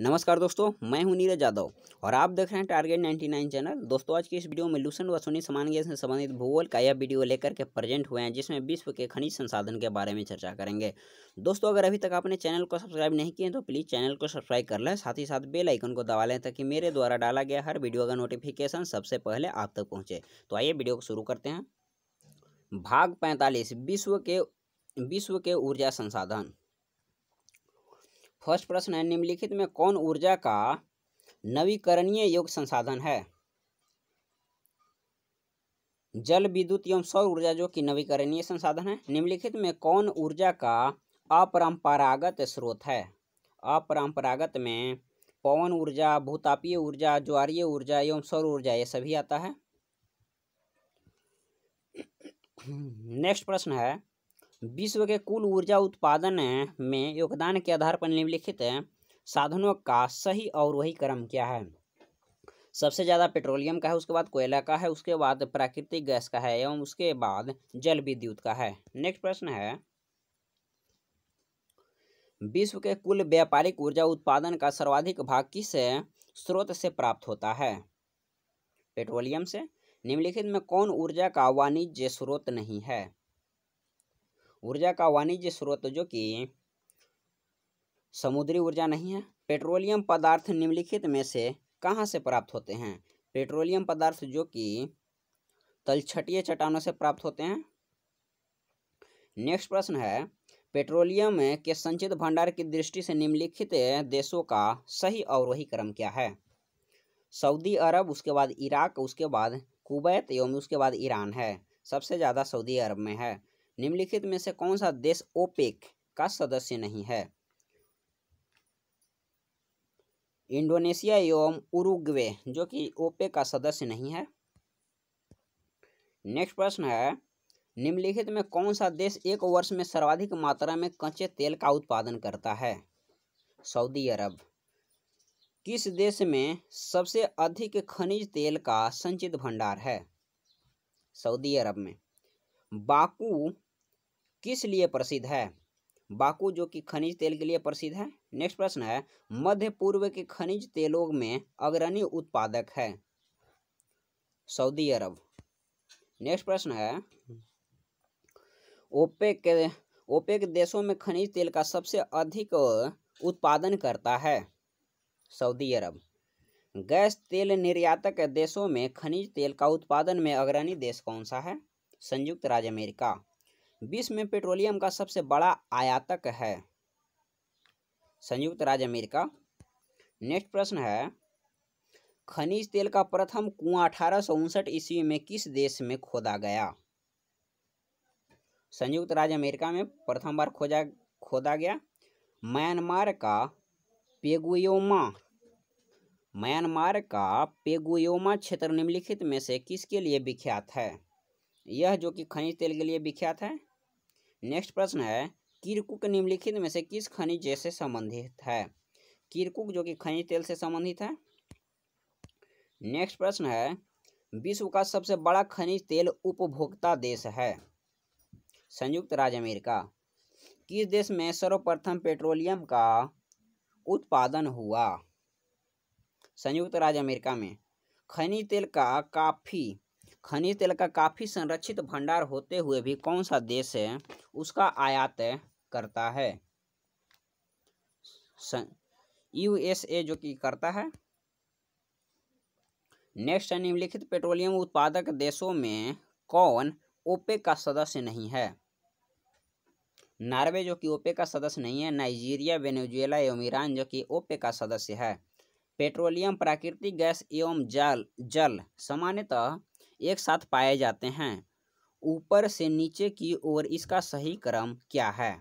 नमस्कार दोस्तों मैं हूं नीरज यादव और आप देख रहे हैं टारगेट 99 चैनल दोस्तों आज की इस वीडियो में लूसन व सोनी समान गैस से संबंधित भूगोल का यह वीडियो लेकर के प्रेजेंट हुए हैं जिसमें विश्व के खनिज संसाधन के बारे में चर्चा करेंगे दोस्तों अगर अभी तक आपने चैनल को सब्सक्राइब नहीं किए तो प्लीज़ चैनल को सब्सक्राइब कर लें साथ ही साथ बेलाइकन को दबा लें ताकि मेरे द्वारा डाला गया हर वीडियो का नोटिफिकेशन सबसे पहले आप तक पहुँचे तो आइए वीडियो को शुरू करते हैं भाग पैंतालीस विश्व के विश्व के ऊर्जा संसाधन फर्स्ट प्रश्न है निम्नलिखित में कौन ऊर्जा का नवीकरणीय योग संसाधन है जल विद्युत एवं सौर ऊर्जा जो कि नवीकरणीय संसाधन है निम्नलिखित में कौन ऊर्जा का अपरंपरागत स्रोत है अपरंपरागत में पवन ऊर्जा भूतापीय ऊर्जा ज्वारीय ऊर्जा एवं सौर ऊर्जा ये सभी आता है नेक्स्ट प्रश्न है विश्व के कुल ऊर्जा उत्पादन में योगदान के आधार पर निम्नलिखित साधनों का सही और वही क्रम क्या है सबसे ज़्यादा पेट्रोलियम का है उसके बाद कोयला का है उसके बाद प्राकृतिक गैस का है एवं उसके बाद जल विद्युत का है नेक्स्ट प्रश्न है विश्व के कुल व्यापारिक ऊर्जा उत्पादन का सर्वाधिक भाग किस स्रोत से प्राप्त होता है पेट्रोलियम से निम्नलिखित में कौन ऊर्जा का वाणिज्य स्रोत नहीं है ऊर्जा का वाणिज्य स्रोत जो कि समुद्री ऊर्जा नहीं है पेट्रोलियम पदार्थ निम्नलिखित में से कहाँ से प्राप्त होते हैं पेट्रोलियम पदार्थ जो कि तलछटीय चट्टानों से प्राप्त होते हैं नेक्स्ट प्रश्न है पेट्रोलियम के संचित भंडार की दृष्टि से निम्नलिखित देशों का सही अवरोही क्रम क्या है सऊदी अरब उसके बाद इराक उसके बाद कुवैत एवं उसके बाद ईरान है सबसे ज़्यादा सऊदी अरब में है निम्नलिखित में से कौन सा देश ओपेक का सदस्य नहीं है इंडोनेशिया एवं उरुग्वे जो कि ओपेक का सदस्य नहीं है नेक्स्ट प्रश्न है निम्नलिखित में कौन सा देश एक वर्ष में सर्वाधिक मात्रा में कच्चे तेल का उत्पादन करता है सऊदी अरब किस देश में सबसे अधिक खनिज तेल का संचित भंडार है सऊदी अरब में बाकू किस लिए प्रसिद्ध है बाकू जो कि खनिज तेल के लिए प्रसिद्ध है नेक्स्ट प्रश्न है मध्य पूर्व के खनिज तेलों में अग्रणी उत्पादक है सऊदी अरब नेक्स्ट प्रश्न है ओपेक के ओपेक देशों में खनिज तेल का सबसे अधिक उत्पादन करता है सऊदी अरब गैस तेल निर्यातक देशों में खनिज तेल का उत्पादन में अग्रणी देश कौन सा है संयुक्त राज्य अमेरिका विश्व में पेट्रोलियम का सबसे बड़ा आयातक है संयुक्त राज्य अमेरिका नेक्स्ट प्रश्न है खनिज तेल का प्रथम कुआं अठारह सौ उनसठ ईस्वी में किस देश में खोदा गया संयुक्त राज्य अमेरिका में प्रथम बार खोजा खोदा गया म्यांमार का पेगुयोमा म्यांमार का पेगुयोमा क्षेत्र निम्नलिखित में से किसके लिए विख्यात है यह जो कि खनिज तेल के लिए विख्यात है नेक्स्ट प्रश्न है किरकुक निम्नलिखित में से किस खनिज जैसे संबंधित है किरकुक जो कि खनिज तेल से संबंधित है नेक्स्ट प्रश्न है विश्व का सबसे बड़ा खनिज तेल उपभोक्ता देश है संयुक्त राज्य अमेरिका किस देश में सर्वप्रथम पेट्रोलियम का उत्पादन हुआ संयुक्त राज्य अमेरिका में खनिज तेल का काफ़ी खनिज तेल का काफ़ी संरक्षित भंडार होते हुए भी कौन सा देश है उसका आयात करता है यूएसए जो कि करता है नेक्स्ट है निम्नलिखित पेट्रोलियम उत्पादक देशों में कौन ओपे का सदस्य नहीं है नार्वे जो कि ओपे का सदस्य नहीं है नाइजीरिया वेनेजुएला एवं ईरान जो कि ओपे का सदस्य है पेट्रोलियम प्राकृतिक गैस एवं जल जल सामान्यतः एक साथ पाए जाते हैं ऊपर से नीचे की ओर इसका सही क्रम क्या है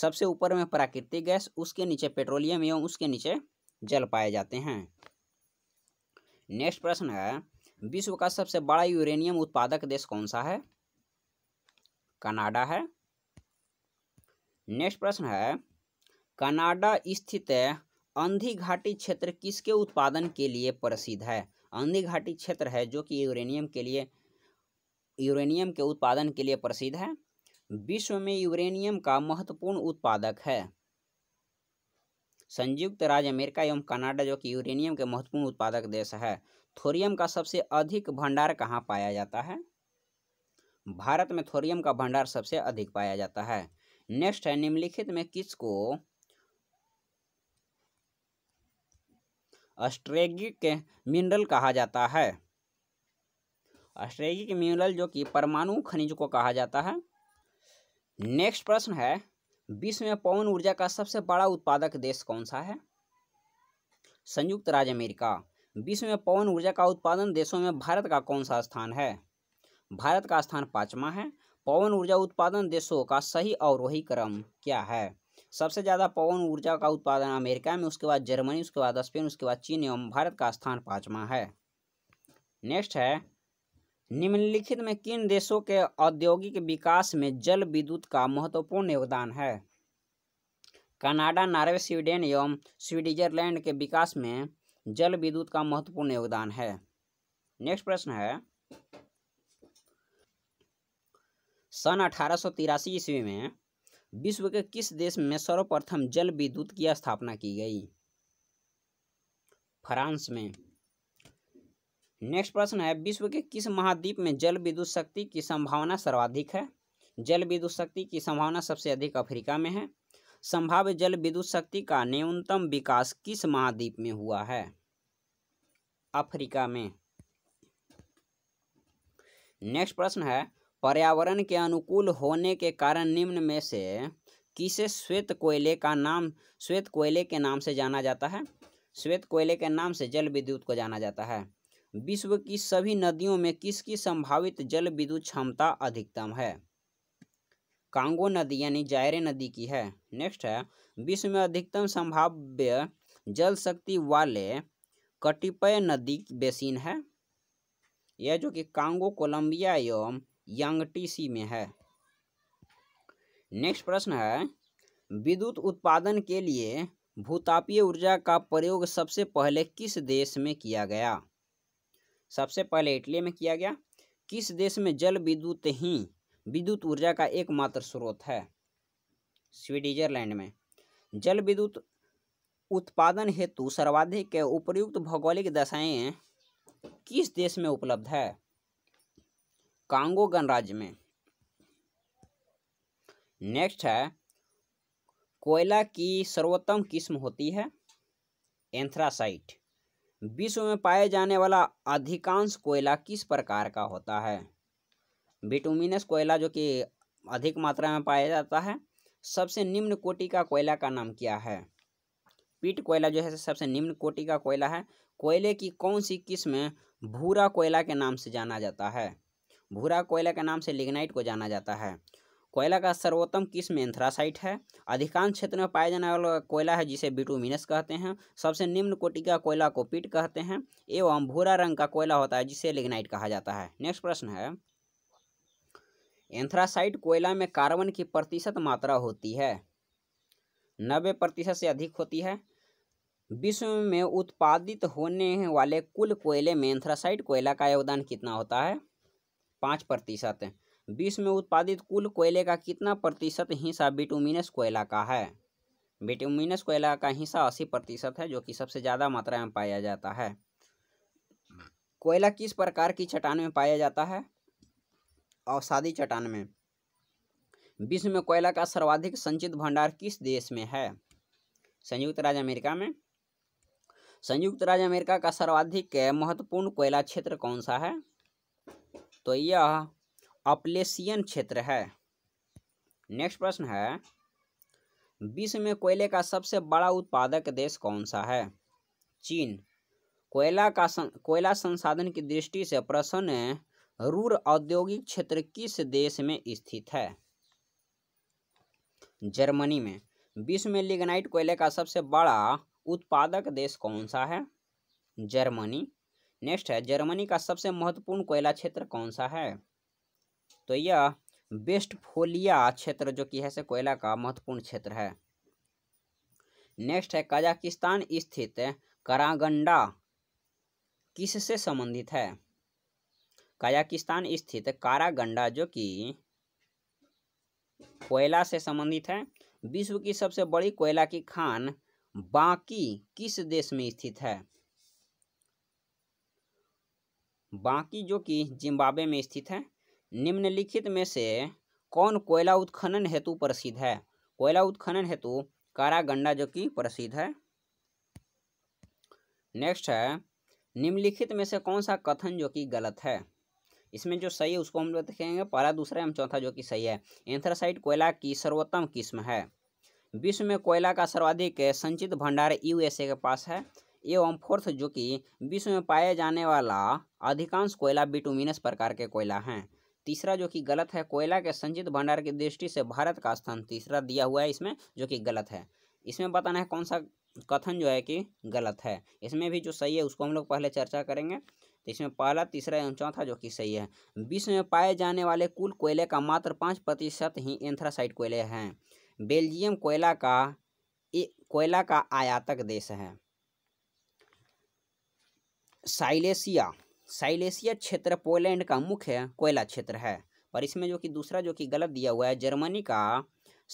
सबसे ऊपर में प्राकृतिक गैस उसके नीचे पेट्रोलियम एवं उसके नीचे जल पाए जाते हैं नेक्स्ट प्रश्न है विश्व का सबसे बड़ा यूरेनियम उत्पादक देश कौन सा है कनाडा है नेक्स्ट प्रश्न है कनाडा स्थित अंधी घाटी क्षेत्र किसके उत्पादन के लिए प्रसिद्ध है आंधी घाटी क्षेत्र है जो कि यूरेनियम के लिए यूरेनियम के उत्पादन के लिए प्रसिद्ध है विश्व में यूरेनियम का महत्वपूर्ण उत्पादक है संयुक्त राज्य अमेरिका एवं कनाडा जो कि यूरेनियम के महत्वपूर्ण उत्पादक देश है थोरियम का सबसे अधिक भंडार कहाँ पाया जाता है भारत में थोरियम का भंडार सबसे अधिक पाया जाता है नेक्स्ट है निम्नलिखित में किसको अस्ट्रेगिक मिनरल कहा जाता है अस्ट्रेगिक मिनरल जो कि परमाणु खनिज को कहा जाता है नेक्स्ट प्रश्न है विश्व में पवन ऊर्जा का सबसे बड़ा उत्पादक देश कौन सा है संयुक्त राज्य अमेरिका विश्व में पवन ऊर्जा का उत्पादन देशों में भारत का कौन सा स्थान है भारत का स्थान पाँचवा है पवन ऊर्जा उत्पादन देशों का सही अवरोही क्रम क्या है सबसे ज़्यादा पवन ऊर्जा का उत्पादन अमेरिका में उसके बाद जर्मनी उसके बाद स्पेन उसके बाद चीन एवं भारत का स्थान पाँचवा है नेक्स्ट है निम्नलिखित में किन देशों के औद्योगिक विकास में जल विद्युत का महत्वपूर्ण योगदान है कनाडा नॉर्वे स्वीडन एवं स्विट्जरलैंड के विकास में जल विद्युत का महत्वपूर्ण योगदान है नेक्स्ट प्रश्न है सन अठारह ईस्वी में विश्व के किस देश में सर्वप्रथम जल विद्युत की स्थापना की गई फ्रांस में नेक्स्ट प्रश्न है विश्व के किस महाद्वीप में जल विद्युत शक्ति की संभावना सर्वाधिक है जल विद्युत शक्ति की संभावना सबसे अधिक अफ्रीका में है संभाव्य जल विद्युत शक्ति का न्यूनतम विकास किस महाद्वीप में हुआ है अफ्रीका में नेक्स्ट प्रश्न है पर्यावरण के अनुकूल होने के कारण निम्न में से किसे श्वेत कोयले का नाम श्वेत कोयले के नाम से जाना जाता है श्वेत कोयले के नाम से जल विद्युत को जाना जाता है विश्व की सभी नदियों में किसकी संभावित जल विद्युत क्षमता अधिकतम है कांगो नदी यानी जायरे नदी की है नेक्स्ट है विश्व में अधिकतम संभाव्य जल शक्ति वाले कटिपय नदी बेसिन है यह जो कि कांगो कोलंबिया एवं यांगटीसी में है नेक्स्ट प्रश्न है विद्युत उत्पादन के लिए भूतापीय ऊर्जा का प्रयोग सबसे पहले किस देश में किया गया सबसे पहले इटली में किया गया किस देश में जल विद्युत ही विद्युत ऊर्जा का एकमात्र स्रोत है स्विट्जरलैंड में जल विद्युत उत्पादन हेतु सर्वाधिक उपयुक्त भौगोलिक दशाएं किस देश में उपलब्ध है कांगो गणराज्य में नेक्स्ट है कोयला की सर्वोत्तम किस्म होती है एंथ्रासाइट विश्व में पाए जाने वाला अधिकांश कोयला किस प्रकार का होता है बिटुमिनस कोयला जो कि अधिक मात्रा में पाया जाता है सबसे निम्न कोटि का कोयला का नाम क्या है पीट कोयला जो है सबसे निम्न कोटि का कोयला है कोयले की कौन सी किस्म भूरा कोयला के नाम से जाना जाता है भूरा कोयला के नाम से लिग्नाइट को जाना जाता है कोयला का सर्वोत्तम किस्म एंथ्रासाइट है अधिकांश क्षेत्र में पाया जाने वाला कोयला है जिसे बिटूमिनस कहते हैं सबसे निम्न कोटि का कोयला को पीट कहते हैं एवं भूरा रंग का कोयला होता है जिसे लिग्नाइट कहा जाता है नेक्स्ट प्रश्न है एंथ्रासाइट कोयला में कार्बन की प्रतिशत मात्रा होती है नब्बे प्रतिशत से अधिक होती है विश्व में उत्पादित होने वाले कुल कोयले में एंथ्रासाइट कोयला का योगदान कितना होता है पाँच प्रतिशत विश्व में उत्पादित कुल कोयले का कितना प्रतिशत हिस्सा बिटुमिनस कोयला का है बिटुमिनस कोयला का हिस्सा अस्सी प्रतिशत है जो कि सबसे ज़्यादा मात्रा में पाया जाता है कोयला किस प्रकार की चट्टान में पाया जाता है औसादी चट्टान में विश्व में कोयला का सर्वाधिक संचित भंडार किस देश में है संयुक्त राज्य अमेरिका में संयुक्त राज्य अमेरिका का सर्वाधिक महत्वपूर्ण कोयला क्षेत्र कौन सा है तो यह अपलेसियन क्षेत्र है नेक्स्ट प्रश्न है विश्व में कोयले का सबसे बड़ा उत्पादक देश कौन सा है चीन कोयला का सं, कोयला संसाधन की दृष्टि से प्रसन्न रूर औद्योगिक क्षेत्र किस देश में स्थित है जर्मनी में विश्व में लिग्नाइट कोयले का सबसे बड़ा उत्पादक देश कौन सा है जर्मनी नेक्स्ट है जर्मनी का सबसे महत्वपूर्ण कोयला क्षेत्र कौन सा है तो यह वेस्टफोलिया क्षेत्र जो कि है से कोयला का महत्वपूर्ण क्षेत्र है नेक्स्ट है कजाकिस्तान स्थित करागंडा किससे संबंधित है कजाकिस्तान स्थित कारागंडा जो कि कोयला से संबंधित है विश्व की सबसे बड़ी कोयला की खान बाकी किस देश में स्थित है बाकी जो कि जिम्बाब्वे में स्थित है निम्नलिखित में से कौन कोयला उत्खनन हेतु प्रसिद्ध है कोयला उत्खनन हेतु कारागंडा जो कि प्रसिद्ध है नेक्स्ट है निम्नलिखित में से कौन सा कथन जो कि गलत है इसमें जो सही है उसको हम लोग देखेंगे पहला दूसरा एवं चौथा जो कि सही है एंथ्रासाइट कोयला की सर्वोत्तम किस्म है विश्व में कोयला का सर्वाधिक संचित भंडार यूएसए के पास है एवं फोर्थ जो कि विश्व में पाया जाने वाला अधिकांश कोयला बिटुमिनस प्रकार के कोयला हैं तीसरा जो कि गलत है कोयला के संचित भंडार की दृष्टि से भारत का स्थान तीसरा दिया हुआ है इसमें जो कि गलत है इसमें बताना है कौन सा कथन जो है कि गलत है इसमें भी जो सही है उसको हम लोग पहले चर्चा करेंगे तो इसमें पहला तीसरा एवं चौथा जो कि सही है विश्व में पाए जाने वाले कुल कोयले का मात्र पाँच प्रतिशत ही एंथ्रासाइट कोयले हैं बेल्जियम कोयला का ए, कोयला का आयातक देश है साइलेसिया साइलेसिया क्षेत्र पोलैंड का मुख्य कोयला क्षेत्र है और इसमें जो कि दूसरा जो कि गलत दिया हुआ है जर्मनी का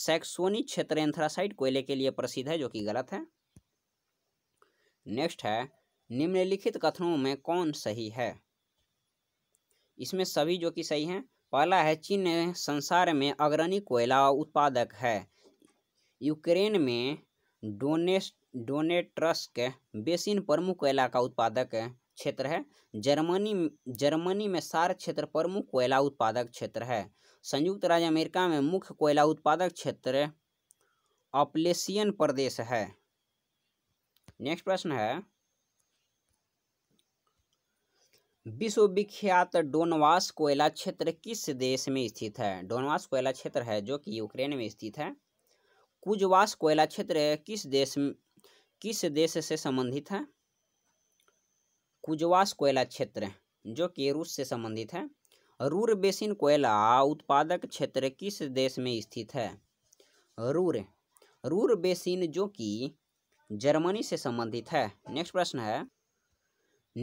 सेक्सोनी क्षेत्र एंथ्रासाइट कोयले के लिए प्रसिद्ध है जो कि गलत है नेक्स्ट है निम्नलिखित कथनों में कौन सही है इसमें सभी जो कि सही हैं पहला है चीन संसार में अग्रणी कोयला उत्पादक है यूक्रेन में डोनेस्ट डोनेट्रस्क बेसिन प्रमुख कोयला का उत्पादक क्षेत्र है जर्मनी जर्मनी में सार क्षेत्र प्रमुख कोयला उत्पादक क्षेत्र है संयुक्त राज्य अमेरिका में मुख्य कोयला उत्पादक क्षेत्र ऑपलेसियन प्रदेश है नेक्स्ट प्रश्न है विश्वविख्यात डोनवास कोयला क्षेत्र किस देश में स्थित है डोनवास कोयला क्षेत्र है जो कि यूक्रेन में स्थित है कुजवास कोयला क्षेत्र किस देश किस देश से संबंधित है कुजवास कोयला क्षेत्र जो कि रूस से संबंधित है रूर बेसिन कोयला उत्पादक क्षेत्र किस देश में स्थित है रूर रूर बेसिन जो कि जर्मनी से संबंधित है नेक्स्ट प्रश्न है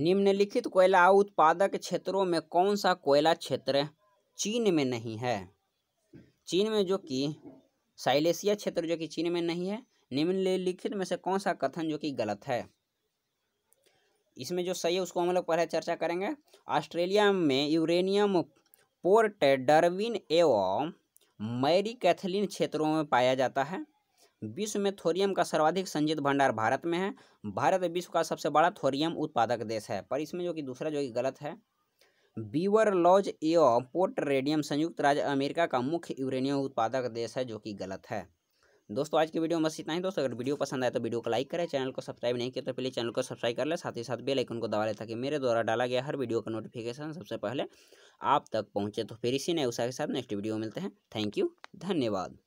निम्नलिखित कोयला उत्पादक क्षेत्रों में कौन सा कोयला क्षेत्र चीन में नहीं है चीन में जो कि साइलेसिया क्षेत्र जो कि चीन में नहीं है निम्नलिखित में से कौन सा कथन जो कि गलत है इसमें जो सही है उसको हम लोग पहले चर्चा करेंगे ऑस्ट्रेलिया में यूरेनियम पोर्ट डरविन एवं मैरी कैथलिन क्षेत्रों में पाया जाता है विश्व में थोरियम का सर्वाधिक संजित भंडार भारत में है भारत विश्व का सबसे बड़ा थोरियम उत्पादक देश है पर इसमें जो कि दूसरा जो कि गलत है बीवर लॉज एवं पोर्ट रेडियम संयुक्त राज्य अमेरिका का मुख्य यूरेनियम उत्पादक देश है जो कि गलत है दोस्तों आज की वीडियो में बस इतना ही दोस्तों अगर वीडियो पसंद आए तो वीडियो को लाइक करें चैनल को सब्सक्राइब नहीं किया तो प्लीज़ चैनल को सब्सक्राइब कर ले साथ ही साथ बेल आइकन को दबा लें ताकि मेरे द्वारा डाला गया हर वीडियो का नोटिफिकेशन सबसे पहले आप तक पहुँचे तो फिर इसी नए उषा के साथ नेक्स्ट वीडियो मिलते हैं थैंक यू धन्यवाद